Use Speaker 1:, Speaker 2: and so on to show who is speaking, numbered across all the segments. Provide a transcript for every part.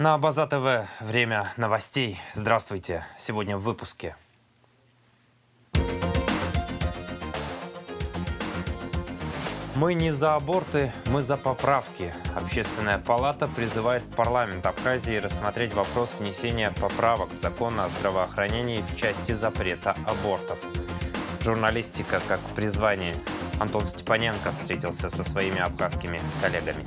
Speaker 1: На База ТВ время новостей. Здравствуйте. Сегодня в выпуске. Мы не за аборты, мы за поправки. Общественная палата призывает парламент Абхазии рассмотреть вопрос внесения поправок в закон о здравоохранении в части запрета абортов. Журналистика как призвание. Антон Степаненко встретился со своими абхазскими коллегами.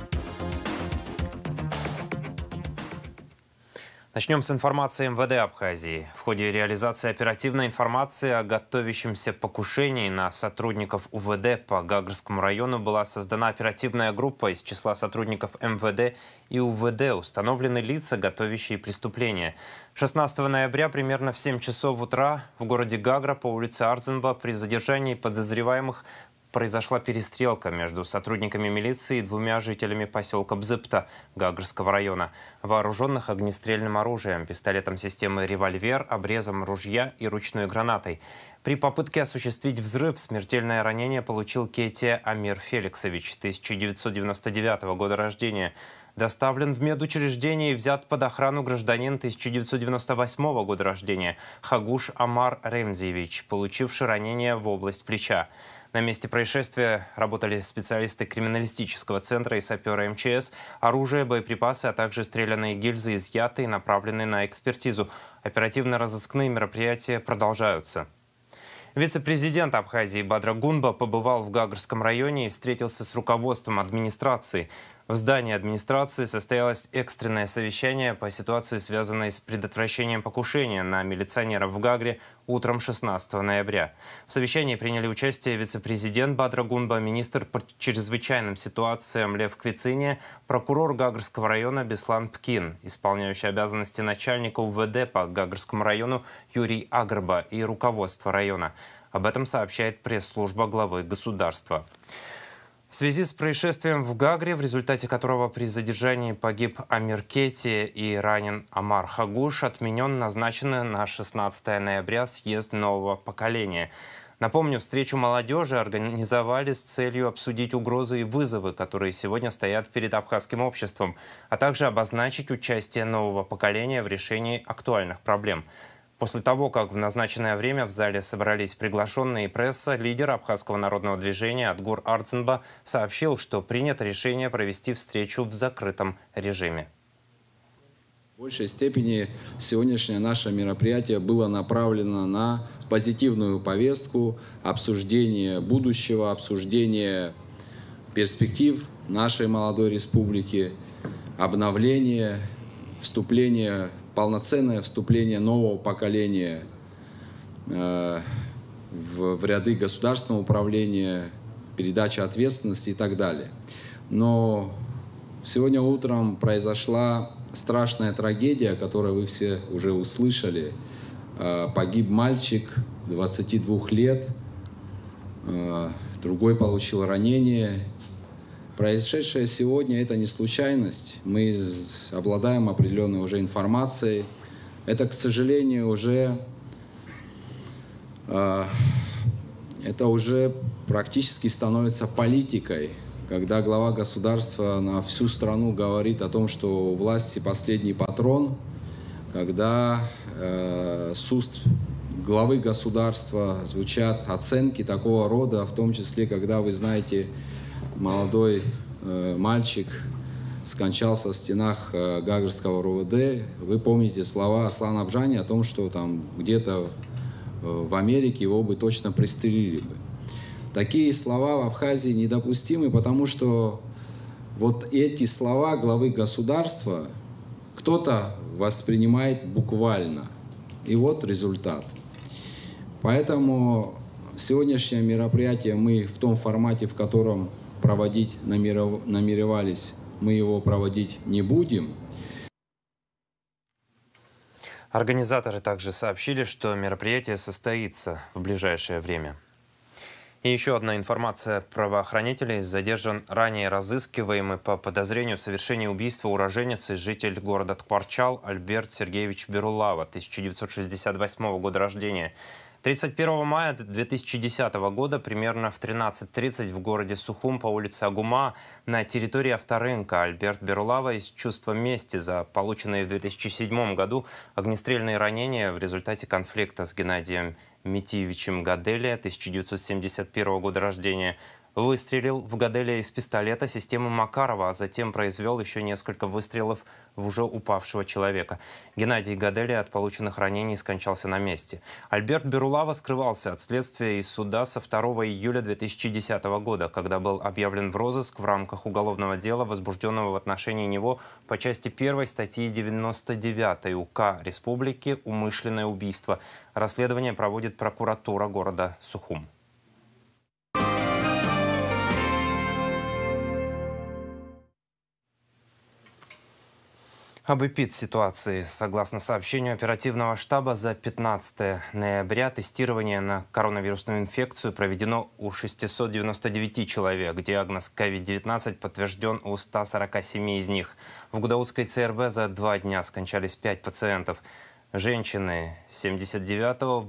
Speaker 1: Начнем с информации МВД Абхазии. В ходе реализации оперативной информации о готовящемся покушении на сотрудников УВД по Гагарскому району была создана оперативная группа из числа сотрудников МВД и УВД. Установлены лица, готовящие преступления. 16 ноября примерно в 7 часов утра в городе Гагра по улице Арзенба при задержании подозреваемых произошла перестрелка между сотрудниками милиции и двумя жителями поселка Бзыпта Гагрского района, вооруженных огнестрельным оружием, пистолетом системы «Револьвер», обрезом ружья и ручной гранатой. При попытке осуществить взрыв смертельное ранение получил Кетия Амир Феликсович, 1999 года рождения доставлен в медучреждение и взят под охрану гражданин 1998 года рождения Хагуш Амар Ремзиевич, получивший ранение в область плеча. На месте происшествия работали специалисты криминалистического центра и саперы МЧС. Оружие, боеприпасы, а также стрелянные гильзы изъяты и направлены на экспертизу. Оперативно-розыскные мероприятия продолжаются. Вице-президент Абхазии Бадра Гунба побывал в Гагрском районе и встретился с руководством администрации. В здании администрации состоялось экстренное совещание по ситуации, связанной с предотвращением покушения на милиционеров в Гагре утром 16 ноября. В совещании приняли участие вице-президент Батра Гунба, министр по чрезвычайным ситуациям Лев Квициния, прокурор Гагрского района Беслан Пкин, исполняющий обязанности начальника УВД по Гагрскому району Юрий Агрба и руководство района. Об этом сообщает пресс-служба главы государства. В связи с происшествием в Гагре, в результате которого при задержании погиб Амир Кети и ранен Амар Хагуш, отменен назначенный на 16 ноября съезд нового поколения. Напомню, встречу молодежи организовали с целью обсудить угрозы и вызовы, которые сегодня стоят перед абхазским обществом, а также обозначить участие нового поколения в решении актуальных проблем – После того, как в назначенное время в зале собрались приглашенные и пресса, лидер абхазского народного движения Адгур Арценба сообщил, что принято решение провести встречу в закрытом режиме.
Speaker 2: В большей степени сегодняшнее наше мероприятие было направлено на позитивную повестку, обсуждение будущего, обсуждение перспектив нашей молодой республики, обновление, вступление полноценное вступление нового поколения э, в, в ряды государственного управления, передача ответственности и так далее. Но сегодня утром произошла страшная трагедия, которую вы все уже услышали. Э, погиб мальчик 22 лет, э, другой получил ранение, Произошедшее сегодня – это не случайность. Мы обладаем определенной уже информацией. Это, к сожалению, уже э, это уже практически становится политикой, когда глава государства на всю страну говорит о том, что у власти последний патрон, когда э, с уст главы государства звучат оценки такого рода, в том числе, когда вы знаете, молодой э, мальчик скончался в стенах э, Гагарского РУВД. Вы помните слова Аслана Абжани о том, что там где-то э, в Америке его бы точно пристрелили бы. Такие слова в Абхазии недопустимы, потому что вот эти слова главы государства кто-то воспринимает буквально. И вот результат. Поэтому сегодняшнее мероприятие мы в том формате, в котором проводить намеревались, мы его проводить не будем.
Speaker 1: Организаторы также сообщили, что мероприятие состоится в ближайшее время. И еще одна информация. Правоохранителей задержан ранее разыскиваемый по подозрению в совершении убийства уроженец и житель города Ткварчал Альберт Сергеевич Берулава, 1968 года рождения. 31 мая 2010 года примерно в 13.30 в городе Сухум по улице Агума на территории авторынка Альберт Берлава из чувства мести за полученные в 2007 году огнестрельные ранения в результате конфликта с Геннадием Митиевичем Гаделия, 1971 года рождения, выстрелил в Гаделя из пистолета системы Макарова, а затем произвел еще несколько выстрелов в уже упавшего человека. Геннадий Гаделя от полученных ранений скончался на месте. Альберт Берулава скрывался от следствия и суда со 2 июля 2010 года, когда был объявлен в розыск в рамках уголовного дела, возбужденного в отношении него по части 1 статьи 99 УК Республики «Умышленное убийство». Расследование проводит прокуратура города Сухум. Об эпид-ситуации. Согласно сообщению оперативного штаба, за 15 ноября тестирование на коронавирусную инфекцию проведено у 699 человек. Диагноз COVID-19 подтвержден у 147 из них. В Гудаутской ЦРБ за два дня скончались 5 пациентов. Женщины 79-го,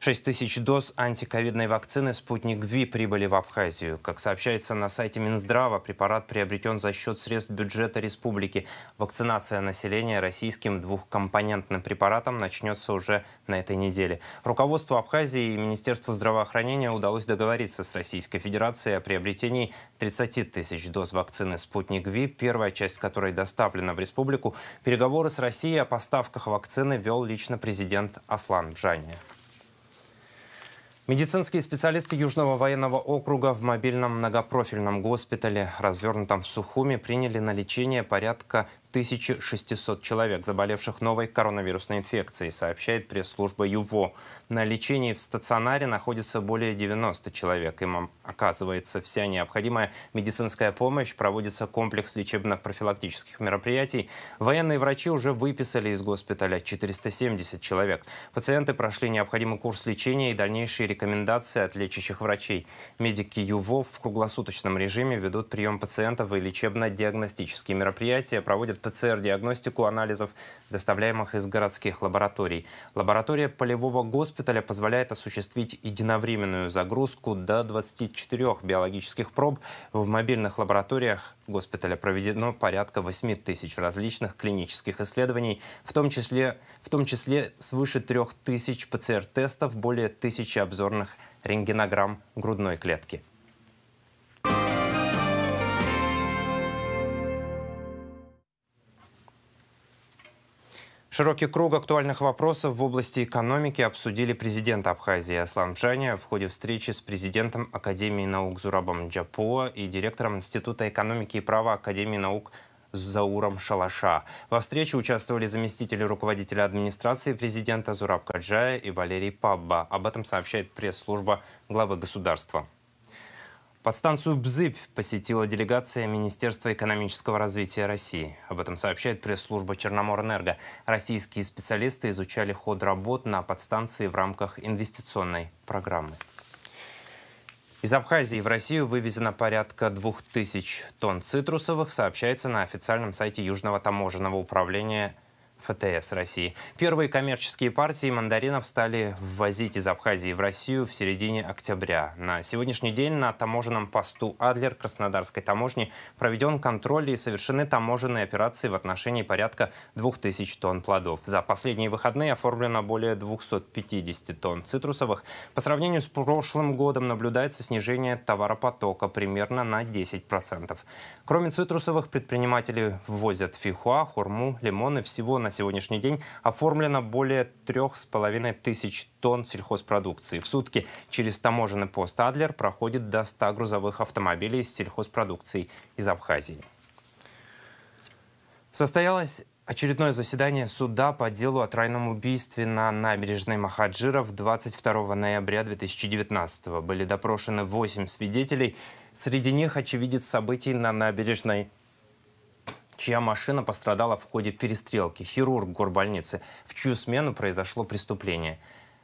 Speaker 1: 6 тысяч доз антиковидной вакцины «Спутник Ви» прибыли в Абхазию. Как сообщается на сайте Минздрава, препарат приобретен за счет средств бюджета республики. Вакцинация населения российским двухкомпонентным препаратом начнется уже на этой неделе. Руководству Абхазии и Министерству здравоохранения удалось договориться с Российской Федерацией о приобретении 30 тысяч доз вакцины «Спутник Ви», первая часть которой доставлена в республику. Переговоры с Россией о поставках вакцины вел лично президент Аслан Бжания. Медицинские специалисты Южного военного округа в мобильном многопрофильном госпитале, развернутом в Сухуми, приняли на лечение порядка 1600 человек, заболевших новой коронавирусной инфекцией, сообщает пресс-служба ЮВО. На лечении в стационаре находится более 90 человек. Им оказывается вся необходимая медицинская помощь, проводится комплекс лечебно-профилактических мероприятий. Военные врачи уже выписали из госпиталя 470 человек. Пациенты прошли необходимый курс лечения и дальнейшие рекомендации от лечащих врачей. Медики ЮВО в круглосуточном режиме ведут прием пациентов и лечебно-диагностические мероприятия, проводят ПЦР-диагностику анализов, доставляемых из городских лабораторий. Лаборатория полевого госпиталя позволяет осуществить единовременную загрузку до 24 биологических проб. В мобильных лабораториях госпиталя проведено порядка 8 тысяч различных клинических исследований, в том числе, в том числе свыше 3 тысяч ПЦР-тестов, более тысячи обзорных рентгенограмм грудной клетки. Широкий круг актуальных вопросов в области экономики обсудили президент Абхазии Аслан Джаня в ходе встречи с президентом Академии наук Зурабом Джапуа и директором Института экономики и права Академии наук Зауром Шалаша. Во встрече участвовали заместители руководителя администрации президента Зураб Каджая и Валерий Пабба. Об этом сообщает пресс-служба главы государства. Подстанцию «Бзыбь» посетила делегация Министерства экономического развития России. Об этом сообщает пресс-служба «Черноморэнерго». Российские специалисты изучали ход работ на подстанции в рамках инвестиционной программы. Из Абхазии в Россию вывезено порядка 2000 тонн цитрусовых, сообщается на официальном сайте Южного таможенного управления ФТС России. Первые коммерческие партии мандаринов стали ввозить из Абхазии в Россию в середине октября. На сегодняшний день на таможенном посту Адлер Краснодарской таможни проведен контроль и совершены таможенные операции в отношении порядка 2000 тонн плодов. За последние выходные оформлено более 250 тонн цитрусовых. По сравнению с прошлым годом наблюдается снижение товаропотока примерно на 10%. Кроме цитрусовых, предприниматели ввозят фихуа, хурму, лимоны всего на на сегодняшний день оформлено более трех с половиной тысяч тонн сельхозпродукции. В сутки через таможенный пост Адлер проходит до 100 грузовых автомобилей с сельхозпродукцией из Абхазии. Состоялось Очередное заседание суда по делу о тройном убийстве на набережной Махаджиров 22 ноября 2019 года. Были допрошены 8 свидетелей. Среди них очевидец событий на набережной чья машина пострадала в ходе перестрелки, хирург горбольницы, в чью смену произошло преступление.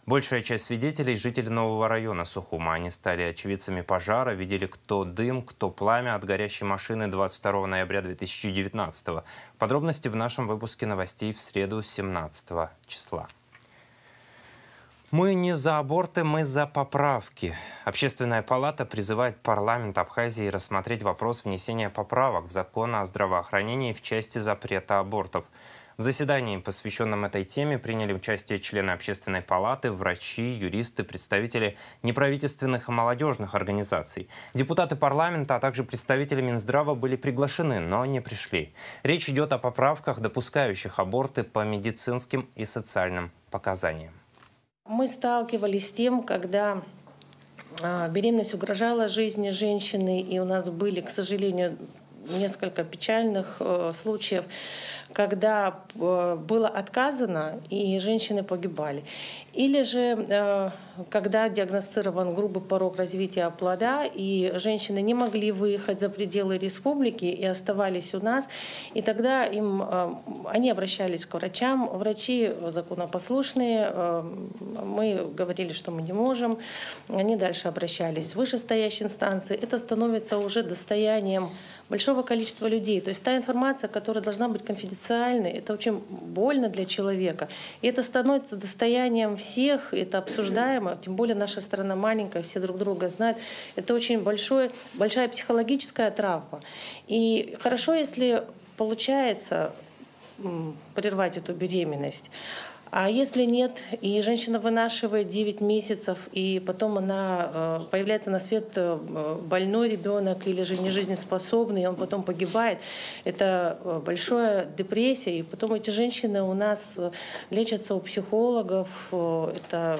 Speaker 1: Большая часть свидетелей – жители нового района Сухума. Они стали очевидцами пожара, видели кто дым, кто пламя от горящей машины 22 ноября 2019 -го. Подробности в нашем выпуске новостей в среду 17 числа. Мы не за аборты, мы за поправки. Общественная палата призывает парламент Абхазии рассмотреть вопрос внесения поправок в закон о здравоохранении в части запрета абортов. В заседании, посвященном этой теме, приняли участие члены общественной палаты, врачи, юристы, представители неправительственных и молодежных организаций. Депутаты парламента, а также представители Минздрава были приглашены, но не пришли. Речь идет о поправках, допускающих аборты по медицинским и социальным показаниям.
Speaker 3: Мы сталкивались с тем, когда а, беременность угрожала жизни женщины, и у нас были, к сожалению, несколько печальных э, случаев, когда э, было отказано и женщины погибали. Или же, э, когда диагностирован грубый порог развития плода, и женщины не могли выехать за пределы республики и оставались у нас, и тогда им, они обращались к врачам, врачи законопослушные, мы говорили, что мы не можем, они дальше обращались в вышестоящие инстанции. Это становится уже достоянием большого количества людей. То есть та информация, которая должна быть конфиденциальной, это очень больно для человека. И это становится достоянием всех, это обсуждаемо, тем более наша страна маленькая, все друг друга знают. Это очень большое, большая психологическая травма. И хорошо, если получается прервать эту беременность. А если нет, и женщина вынашивает 9 месяцев, и потом она э, появляется на свет э, больной ребенок или же нежизнеспособный, и он потом погибает, это э, большая депрессия. И потом эти женщины у нас лечатся у психологов. Это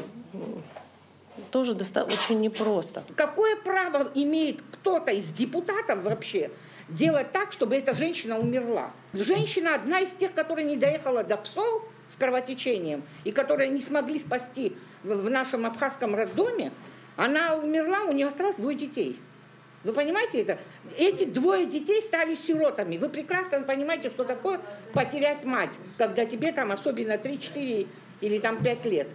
Speaker 3: тоже очень непросто. Какое право имеет кто-то из депутатов вообще делать так, чтобы эта женщина умерла. Женщина одна из тех, которая не доехала до псов с кровотечением, и которые не смогли спасти в нашем абхазском роддоме, она умерла, у нее осталось двое детей. Вы понимаете это? Эти двое детей стали сиротами. Вы прекрасно понимаете, что такое потерять мать, когда тебе там особенно 3-4 или там 5 лет.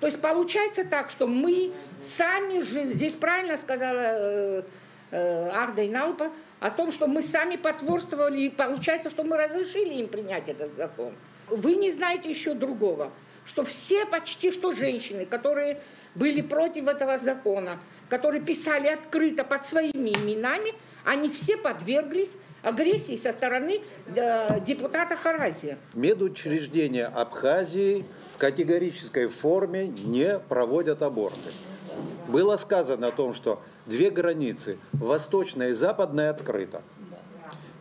Speaker 3: То есть получается так, что мы сами же здесь правильно сказала э, э, Арда Иналпа, о том, что мы сами потворствовали, и получается, что мы разрешили им принять этот закон. Вы не знаете еще другого, что все почти что женщины, которые были против этого закона, которые писали открыто под своими именами, они все подверглись агрессии со стороны э, депутата Харазия.
Speaker 4: Медучреждения Абхазии в категорической форме не проводят аборты. Было сказано о том, что две границы, восточная и западная, открыта.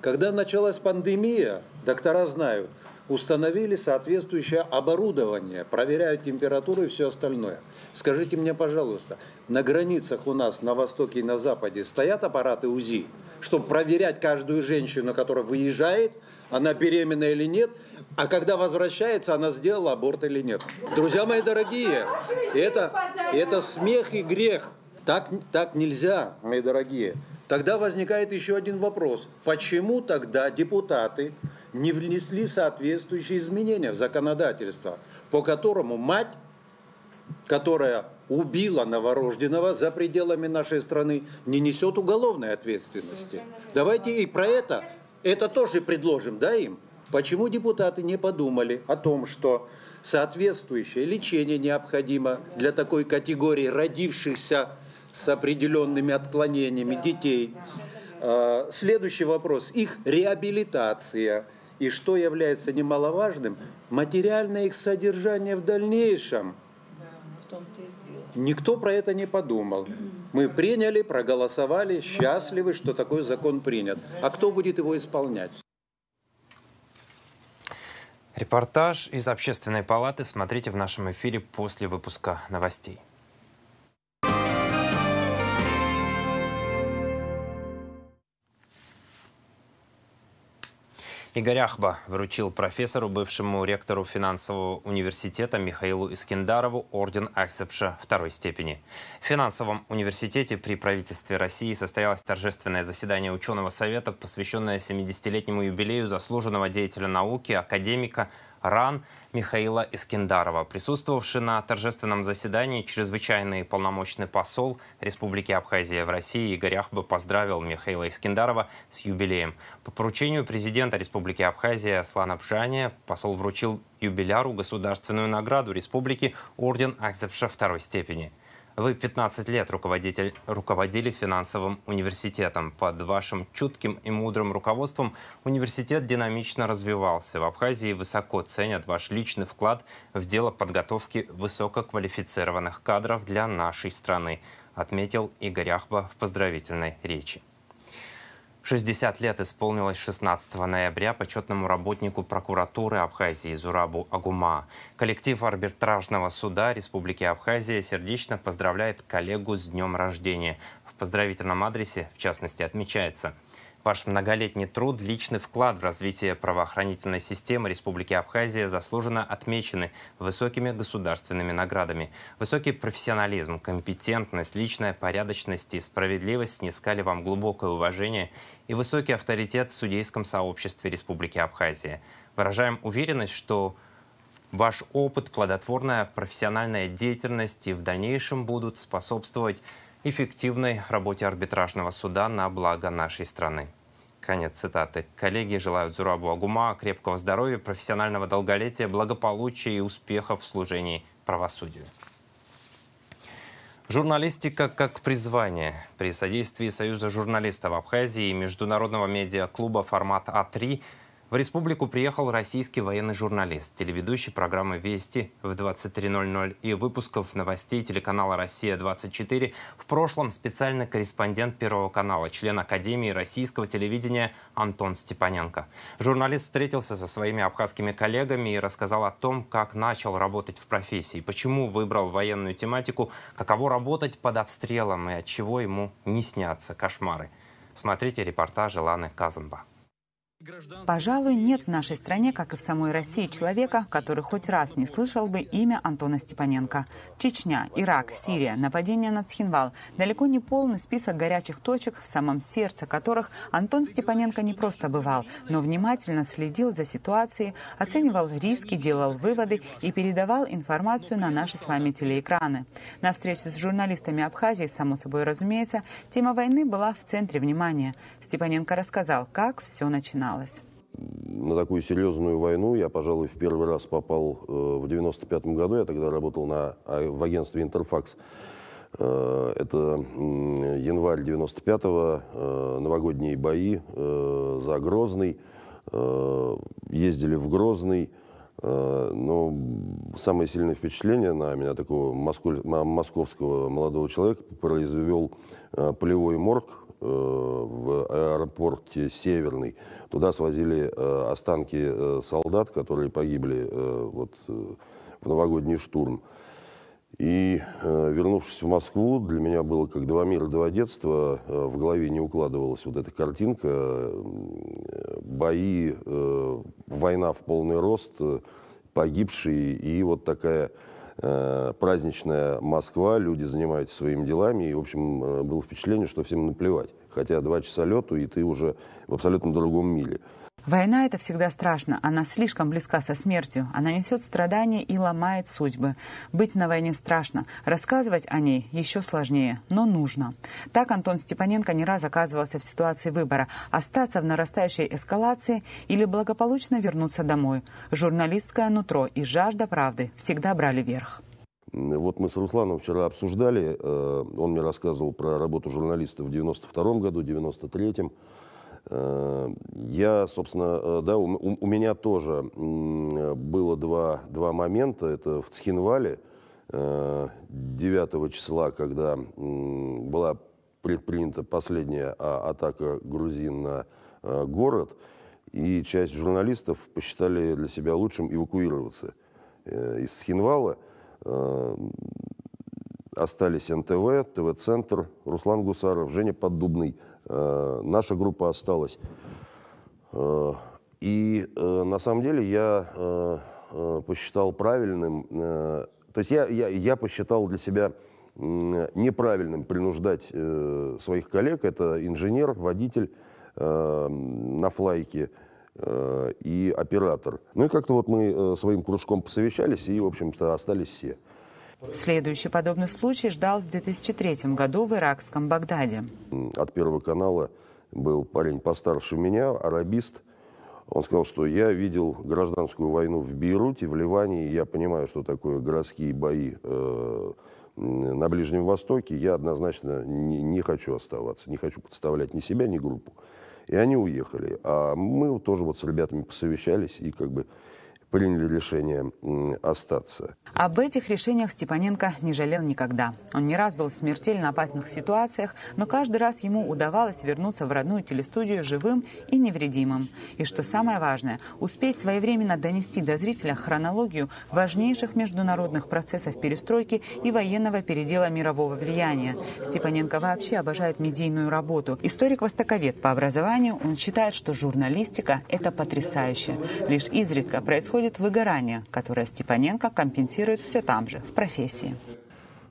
Speaker 4: Когда началась пандемия, доктора знают, установили соответствующее оборудование, проверяют температуру и все остальное. Скажите мне, пожалуйста, на границах у нас на востоке и на западе стоят аппараты УЗИ, чтобы проверять каждую женщину, которая выезжает, она беременна или нет, а когда возвращается, она сделала аборт или нет. Друзья мои дорогие, это, это смех и грех. Так, так нельзя, мои дорогие. Тогда возникает еще один вопрос. Почему тогда депутаты не внесли соответствующие изменения в законодательство, по которому мать, которая убила новорожденного за пределами нашей страны, не несет уголовной ответственности? Давайте и про это, это тоже предложим, да, им? Почему депутаты не подумали о том, что соответствующее лечение необходимо для такой категории родившихся с определенными отклонениями детей. А, следующий вопрос – их реабилитация. И что является немаловажным, материальное их содержание в дальнейшем. Никто про это не подумал. Мы приняли, проголосовали, ну счастливы, что такой закон принят. А кто будет его исполнять?
Speaker 1: Репортаж из Общественной палаты смотрите в нашем эфире после выпуска новостей. Игорь Ахба вручил профессору, бывшему ректору финансового университета Михаилу Искендарову орден Ахсепша второй степени. В финансовом университете при правительстве России состоялось торжественное заседание ученого совета, посвященное 70-летнему юбилею заслуженного деятеля науки, академика, РАН Михаила Искендарова, присутствовавший на торжественном заседании чрезвычайный полномочный посол Республики Абхазия в России Игорь Ахба поздравил Михаила Искендарова с юбилеем. По поручению президента Республики Абхазия Аслана Бжания посол вручил юбиляру государственную награду республики орден Акцепша второй степени – вы 15 лет руководитель, руководили финансовым университетом. Под вашим чутким и мудрым руководством университет динамично развивался. В Абхазии высоко ценят ваш личный вклад в дело подготовки высококвалифицированных кадров для нашей страны, отметил Игорь Ахба в поздравительной речи. 60 лет исполнилось 16 ноября почетному работнику прокуратуры Абхазии Зурабу Агума. Коллектив арбитражного суда Республики Абхазия сердечно поздравляет коллегу с днем рождения. В поздравительном адресе, в частности, отмечается – Ваш многолетний труд, личный вклад в развитие правоохранительной системы Республики Абхазия заслуженно отмечены высокими государственными наградами. Высокий профессионализм, компетентность, личная порядочность и справедливость снискали вам глубокое уважение и высокий авторитет в судейском сообществе Республики Абхазия. Выражаем уверенность, что ваш опыт, плодотворная профессиональная деятельность и в дальнейшем будут способствовать эффективной работе арбитражного суда на благо нашей страны. Конец цитаты. Коллеги желают Зурабу Агума крепкого здоровья, профессионального долголетия, благополучия и успехов в служении правосудию. Журналистика как призвание. При содействии Союза журналистов Абхазии и международного медиаклуба «Формат А3» В республику приехал российский военный журналист, телеведущий программы «Вести» в 23.00 и выпусков новостей телеканала «Россия-24», в прошлом специальный корреспондент Первого канала, член Академии российского телевидения Антон Степаненко. Журналист встретился со своими абхазскими коллегами и рассказал о том, как начал работать в профессии, почему выбрал военную тематику, каково работать под обстрелом и от чего ему не снятся кошмары. Смотрите репортаж Ланы Казанба.
Speaker 5: Пожалуй, нет в нашей стране, как и в самой России, человека, который хоть раз не слышал бы имя Антона Степаненко. Чечня, Ирак, Сирия, нападение на Цхинвал – далеко не полный список горячих точек, в самом сердце которых Антон Степаненко не просто бывал, но внимательно следил за ситуацией, оценивал риски, делал выводы и передавал информацию на наши с вами телеэкраны. На встрече с журналистами Абхазии, само собой разумеется, тема войны была в центре внимания. Степаненко рассказал, как все начиналось начиналось?
Speaker 6: На такую серьезную войну я, пожалуй, в первый раз попал э, в 1995 году. Я тогда работал на, а, в агентстве «Интерфакс». Э, это январь 95-го, э, новогодние бои за Грозный. Ездили в Грозный. Но самое сильное впечатление на меня, такого московского молодого человека, произвел полевой морг Э, в аэропорте Северный. Туда свозили э, останки э, солдат, которые погибли вот, в новогодний штурм. И вернувшись в Москву, для меня было как два мира, два детства. В голове не укладывалась вот эта картинка. Бои, война в полный рост, погибшие и вот такая Э, праздничная Москва, люди занимаются своими делами, и, в общем, э, было впечатление, что всем наплевать. Хотя два часа лету, и ты уже в абсолютно другом
Speaker 5: мире. Война – это всегда страшно. Она слишком близка со смертью. Она несет страдания и ломает судьбы. Быть на войне страшно. Рассказывать о ней еще сложнее, но нужно. Так Антон Степаненко не раз оказывался в ситуации выбора – остаться в нарастающей эскалации или благополучно вернуться домой. Журналистское нутро и жажда правды всегда брали верх.
Speaker 6: Вот мы с Русланом вчера обсуждали, э, он мне рассказывал про работу журналиста в 92 году, 93 -м. Э, я, собственно, э, да, у, у меня тоже э, было два, два момента. Это в Цхинвале 9 числа, когда была предпринята последняя а, атака грузин на город, и часть журналистов посчитали для себя лучшим эвакуироваться из Схинвала остались НТВ, ТВ-центр, Руслан Гусаров, Женя Поддубный. Э, наша группа осталась. Э, и э, на самом деле я э, э, посчитал правильным, э, то есть я, я, я посчитал для себя неправильным принуждать э, своих коллег, это инженер, водитель э, на флайке, э, и оператор. Ну и как-то вот мы э, своим кружком посовещались, и, в общем-то, остались все.
Speaker 5: Следующий подобный случай ждал в 2003 году в иракском Багдаде.
Speaker 6: От Первого канала был парень постарше меня, арабист. Он сказал, что я видел гражданскую войну в Бейруте, в Ливане, и я понимаю, что такое городские бои э, на Ближнем Востоке. Я однозначно не, не хочу оставаться, не хочу подставлять ни себя, ни группу. И они уехали. А мы тоже вот с ребятами посовещались и как бы приняли решение остаться.
Speaker 5: Об этих решениях Степаненко не жалел никогда. Он не раз был в смертельно опасных ситуациях, но каждый раз ему удавалось вернуться в родную телестудию живым и невредимым. И что самое важное, успеть своевременно донести до зрителя хронологию важнейших международных процессов перестройки и военного передела мирового влияния. Степаненко вообще обожает медийную работу. Историк-востоковед по образованию, он считает, что журналистика – это потрясающе. Лишь изредка происходит происходит выгорание, которое Степаненко компенсирует все там же, в профессии.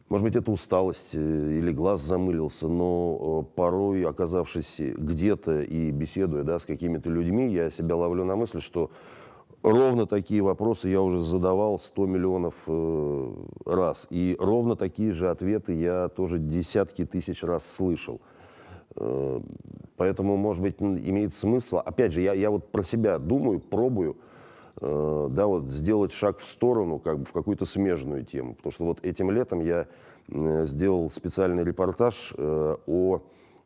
Speaker 6: Может быть, это усталость э, или глаз замылился, но э, порой, оказавшись где-то и беседуя да, с какими-то людьми, я себя ловлю на мысли, что ровно такие вопросы я уже задавал 100 миллионов э, раз. И ровно такие же ответы я тоже десятки тысяч раз слышал. Э, поэтому, может быть, имеет смысл. Опять же, я, я вот про себя думаю, пробую. Э, да, вот сделать шаг в сторону, как бы в какую-то смежную тему. Потому что вот этим летом я э, сделал специальный репортаж э, о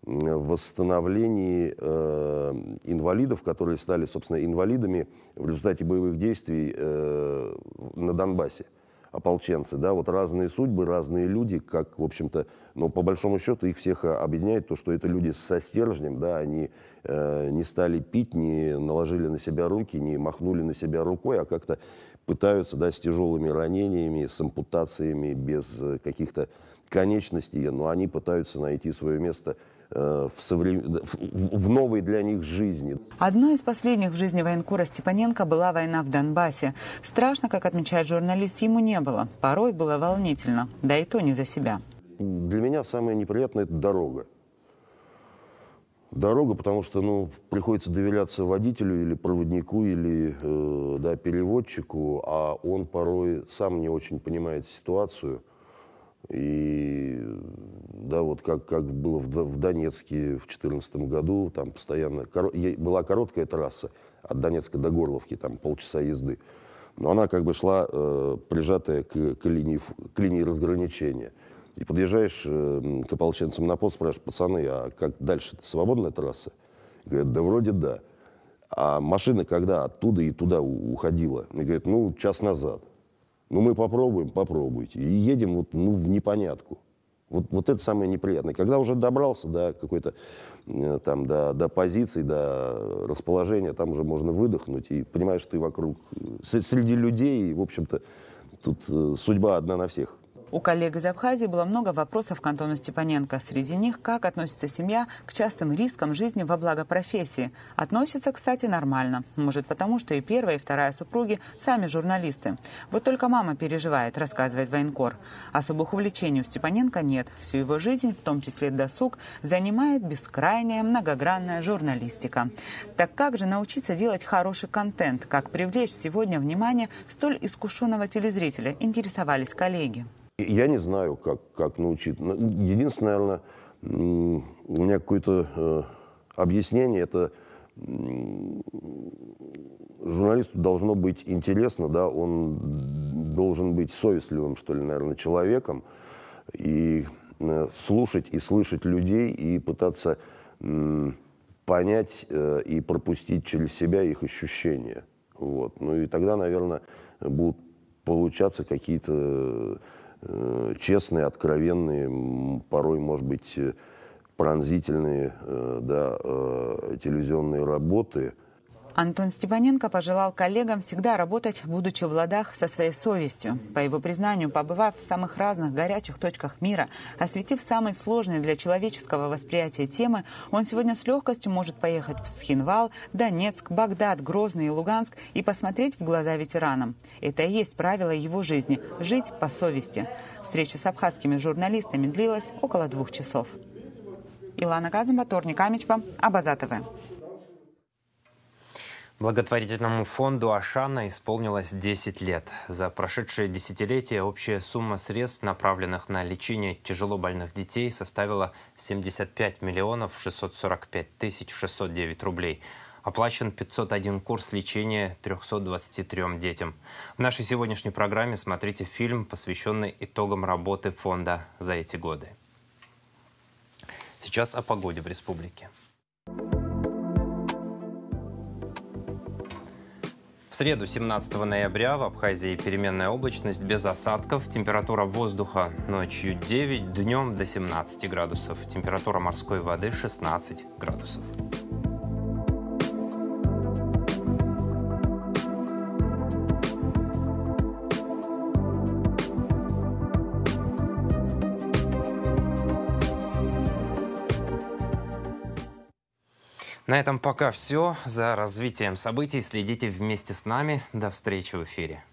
Speaker 6: восстановлении инвалидов, которые стали, собственно, инвалидами в результате боевых действий э, на Донбассе ополченцы, да, вот разные судьбы, разные люди, как, в общем-то, но по большому счету их всех объединяет то, что это люди со стержнем, да, они Э, не стали пить, не наложили на себя руки, не махнули на себя рукой, а как-то пытаются да, с тяжелыми ранениями, с ампутациями, без э, каких-то конечностей, но они пытаются найти свое место э, в, современ... в новой для них жизни.
Speaker 5: Одной из последних в жизни военкора Степаненко была война в Донбассе. Страшно, как отмечает журналист, ему не было. Порой было волнительно, да и то не за себя. Для меня самое
Speaker 6: неприятное – это дорога дорога, потому что ну, приходится доверяться водителю или проводнику, или э, да, переводчику, а он порой сам не очень понимает ситуацию. И да, вот как, как было в, в Донецке в 2014 году, там постоянно кор, была короткая трасса от Донецка до Горловки, там полчаса езды. Но она как бы шла э, прижатая к, к, линии, к линии разграничения – и подъезжаешь э, к ополченцам на пост, спрашиваешь, пацаны, а как дальше? Это свободная трасса? Говорят, да вроде да. А машина когда оттуда и туда уходила? И говорят, ну, час назад. Ну, мы попробуем, попробуйте. И едем вот, ну, в непонятку. Вот, вот это самое неприятное. Когда уже добрался до какой-то э, там, до, до позиции, до расположения, там уже можно выдохнуть и понимаешь, что ты вокруг, э, среди людей, в общем-то, тут судьба одна на всех.
Speaker 5: У коллег из Абхазии было много вопросов к Антону Степаненко. Среди них, как относится семья к частым рискам жизни во благо профессии. Относится, кстати, нормально. Может, потому что и первая, и вторая супруги сами журналисты. Вот только мама переживает, рассказывает военкор. Особых увлечений у Степаненко нет. Всю его жизнь, в том числе досуг, занимает бескрайняя многогранная журналистика. Так как же научиться делать хороший контент? Как привлечь сегодня внимание столь искушенного телезрителя? Интересовались коллеги.
Speaker 6: Я не знаю, как, как научить. Ну, единственное, наверное, у меня какое-то э, объяснение, это журналисту должно быть интересно, да, он должен быть совестливым, что ли, наверное, человеком, и э, слушать и слышать людей, и пытаться понять э, и пропустить через себя их ощущения. Вот. Ну и тогда, наверное, будут получаться какие-то Э, честные, откровенные, порой, может быть, э, пронзительные э, да, телевизионные работы –
Speaker 5: Антон Степаненко пожелал коллегам всегда работать, будучи в ладах со своей совестью. По его признанию, побывав в самых разных горячих точках мира, осветив самые сложные для человеческого восприятия темы, он сегодня с легкостью может поехать в Схинвал, Донецк, Багдад, Грозный и Луганск и посмотреть в глаза ветеранам. Это и есть правило его жизни – жить по совести. Встреча с абхазскими журналистами длилась около двух часов. Илана Казанба, Торни Камичба, Абазатова.
Speaker 1: Благотворительному фонду «Ашана» исполнилось 10 лет. За прошедшие десятилетия общая сумма средств, направленных на лечение тяжело больных детей, составила 75 миллионов 645 тысяч 609 рублей оплачен 501 курс лечения 323 детям. В нашей сегодняшней программе смотрите фильм, посвященный итогам работы фонда за эти годы. Сейчас о погоде в республике. В среду 17 ноября в Абхазии переменная облачность без осадков. Температура воздуха ночью 9, днем до 17 градусов. Температура морской воды 16 градусов. На этом пока все. За развитием событий следите вместе с нами. До встречи в эфире.